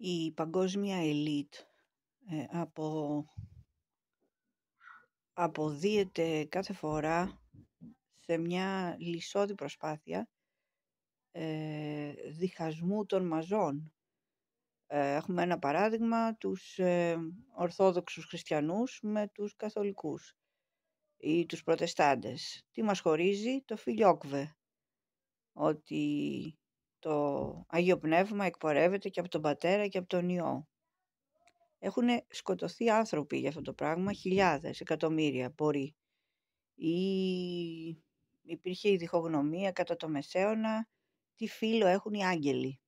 η παγκόσμια ελίτ ε, απο, αποδίεται κάθε φορά σε μια λυσόδη προσπάθεια ε, διχασμού των μαζών. Ε, έχουμε ένα παράδειγμα τους ε, Ορθόδοξους Χριστιανούς με τους Καθολικούς ή τους Προτεστάντες. Τι μας χωρίζει το φιλιόκβε, ότι το Άγιο Πνεύμα εκπορεύεται και από τον Πατέρα και από τον Υιό. Έχουν σκοτωθεί άνθρωποι για αυτό το πράγμα, χιλιάδες, εκατομμύρια μπορεί. Ή υπήρχε η διχογνωμία κατά το Μεσαίωνα, τι φίλο έχουν οι άγγελοι.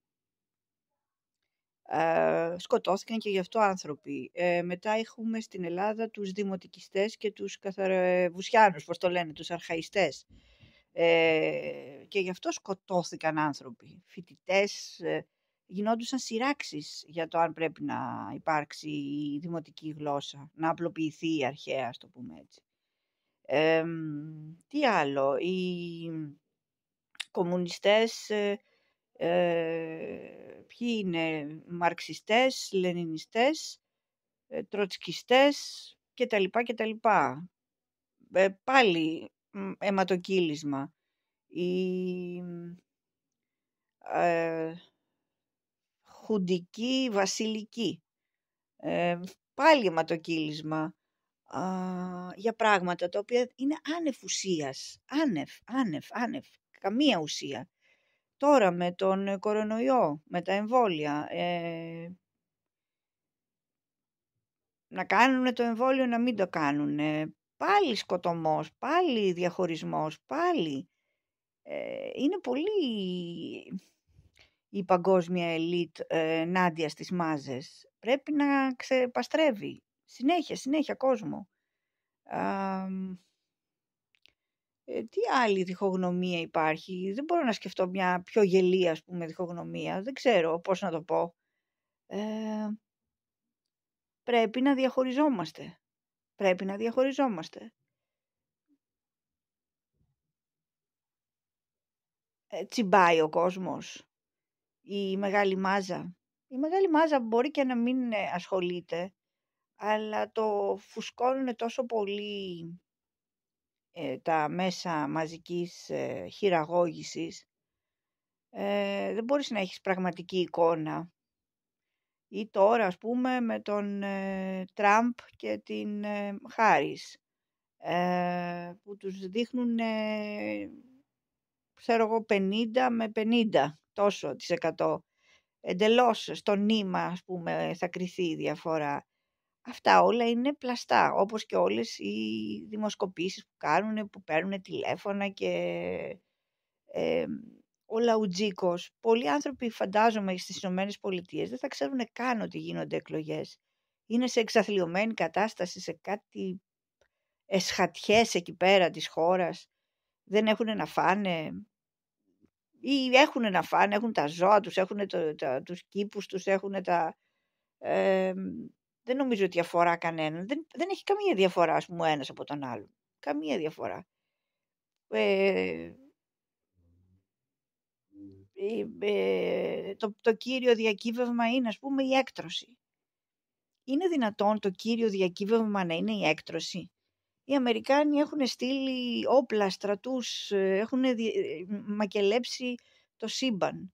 σκοτώθηκαν και γι' αυτό άνθρωποι. Ε, μετά έχουμε στην Ελλάδα τους δημοτικιστές και τους καθαρεβουσιάνους, ε, πώς το λένε, τους αρχαϊστές. Ε, και γι' αυτό σκοτώθηκαν άνθρωποι. Φοιτητές, ε, γινόντουσαν σειράξεις για το αν πρέπει να υπάρξει η δημοτική γλώσσα, να απλοποιηθεί η αρχαία, ας το πούμε έτσι. τι άλλο, οι κομμουνιστές, ε, ε, ποιοι είναι, μαρξιστές, λενινιστές, ε, τροτσκιστές και τα λοιπά και τα λοιπά. πάλι αιματοκύλισμα ή ε, χουντική βασιλική ε, πάλι αιματοκύλισμα για πράγματα τα οποία είναι άνευ ουσίας άνευ, άνευ, άνευ καμία ουσία τώρα με τον κορονοϊό με τα εμβόλια ε, να κάνουν το εμβόλιο, να μην το κάνουν πάλι σκοτωμός, πάλι διαχωρισμός, πάλι. Ε, είναι πολύ η παγκόσμια ελίτ ε, ενάντια νάντια στις μάζες. Πρέπει να ξεπαστρεύει συνέχεια, συνέχεια κόσμο. Ε, τι άλλη διχογνωμία υπάρχει. Δεν μπορώ να σκεφτώ μια πιο γελία ας πούμε διχογνωμία. Δεν ξέρω πώς να το πω. πρέπει να διαχωριζόμαστε. Πρέπει να διαχωριζόμαστε. Ε, τσιμπάει ο κόσμος, η μεγάλη μάζα. Η μεγάλη μάζα μπορεί και να μην ε, ασχολείται, αλλά το φουσκώνουν τόσο πολύ ε, τα μέσα μαζικής χειραγώγησης. δεν μπορείς να έχεις πραγματική εικόνα ή τώρα ας πούμε με τον ε, Τραμπ και την ε, Χάρις ε, που τους δείχνουν ξέρω εγώ 50 με 50 τόσο της 100 εντελώς στο νήμα ας πούμε θα κριθεί η διαφορά αυτά όλα είναι πλαστά όπως και όλες οι δημοσκοπήσεις που κάνουν που παίρνουν τηλέφωνα και ε, ο λαουτζίκος. Πολλοί άνθρωποι φαντάζομαι στις Ηνωμένες Πολιτείες δεν θα ξέρουν καν ότι γίνονται εκλογές. Είναι σε εξαθλειωμένη κατάσταση, σε κάτι εσχατιές εκεί πέρα της χώρας Δεν έχουν να φάνε ή έχουν να φάνε, έχουν τα ζώα τους, έχουν το, τα, τους κήπους τους, έχουν τα... δεν νομίζω ότι αφορά κανέναν. Δεν, δεν έχει καμία διαφορά, ας πούμε, ένας από τον άλλον. Καμία διαφορά. Ε, ε, το, το κύριο διακύβευμα είναι ας πούμε η έκτρωση. Είναι δυνατόν το κύριο διακύβευμα να είναι η έκτρωση. Οι Αμερικάνοι έχουν στείλει όπλα, στρατούς, ε, έχουν ε, μακελέψει το σύμπαν.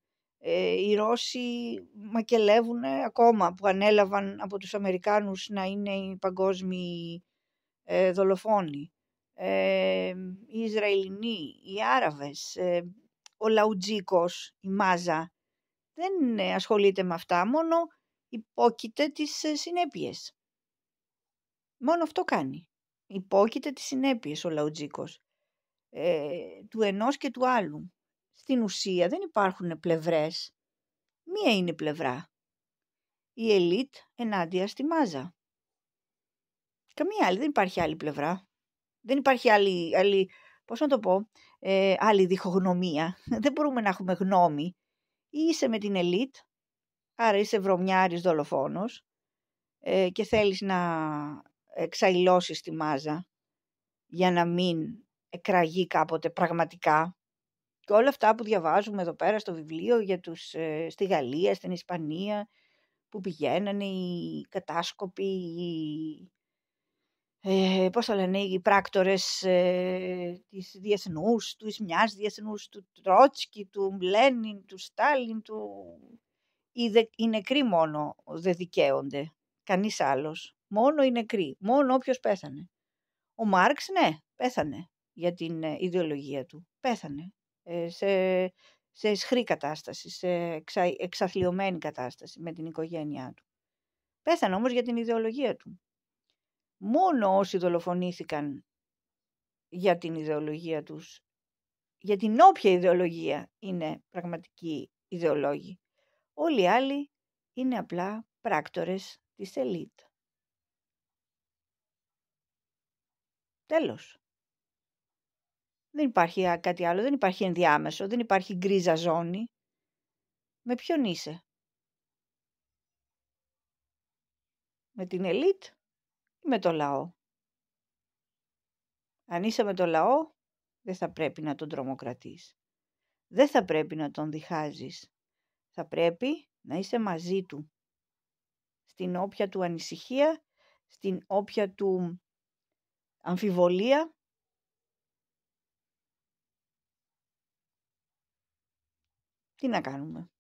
Οι Ρώσοι μακελεύουν ακόμα που ανέλαβαν από τους Αμερικάνους να είναι οι παγκόσμιοι δολοφόνοι. Οι Ισραηλινοί, οι Άραβες, ο Λαουτζίκος, η Μάζα. Δεν ε, ασχολείται με αυτά, μόνο υπόκειται τις ε, συνέπειες. Μόνο αυτό κάνει. Υπόκειται τις συνέπειες ο Λαουτζίκος. Ε, του ενός και του άλλου. Στην ουσία δεν υπάρχουν πλευρές. Μία είναι πλευρά. Η ελίτ ενάντια στη μάζα. Καμία άλλη, δεν υπάρχει άλλη πλευρά. Δεν υπάρχει άλλη, άλλη πώς να το πω, ε, άλλη διχογνωμία. Δεν μπορούμε να έχουμε γνώμη. Ή είσαι με την ελίτ, άρα είσαι βρωμιάρης δολοφόνος ε, και θέλεις να εξαϊλώσεις τη μάζα για να μην εκραγεί κάποτε πραγματικά. Και όλα αυτά που διαβάζουμε εδώ πέρα στο βιβλίο για τους, ε, στη Γαλλία, στην Ισπανία, που πηγαίνανε οι κατάσκοποι, οι πώς θα λένε, οι πράκτορες ε, της διεθνούς, του Ισμιάς διεθνούς, του Τρότσκι, του Μπλένιν, του Στάλιν, του... Οι, νεκροί μόνο δεν δικαίονται, κανείς άλλος. Μόνο οι νεκροί, μόνο όποιος πέθανε. Ο Μάρξ, ναι, πέθανε για την ε, ιδεολογία του. Πέθανε ε, σε, σε ισχρή κατάσταση, σε εξα, κατάσταση με την οικογένειά του. Πέθανε όμως για την ιδεολογία του μόνο όσοι δολοφονήθηκαν για την ιδεολογία τους, για την όποια ιδεολογία είναι πραγματικοί ιδεολόγοι. Όλοι οι άλλοι είναι απλά πράκτορες της ελίτ. Τέλος. Δεν υπάρχει κάτι άλλο, δεν υπάρχει ενδιάμεσο, δεν υπάρχει γκρίζα ζώνη. Με ποιον είσαι. Με την ελίτ με το λαό. Αν είσαι με το λαό, δεν θα πρέπει να τον τρομοκρατείς. Δεν θα πρέπει να τον διχάζεις. Θα πρέπει να είσαι μαζί του. Στην όποια του ανησυχία, στην όποια του αμφιβολία. Τι να κάνουμε.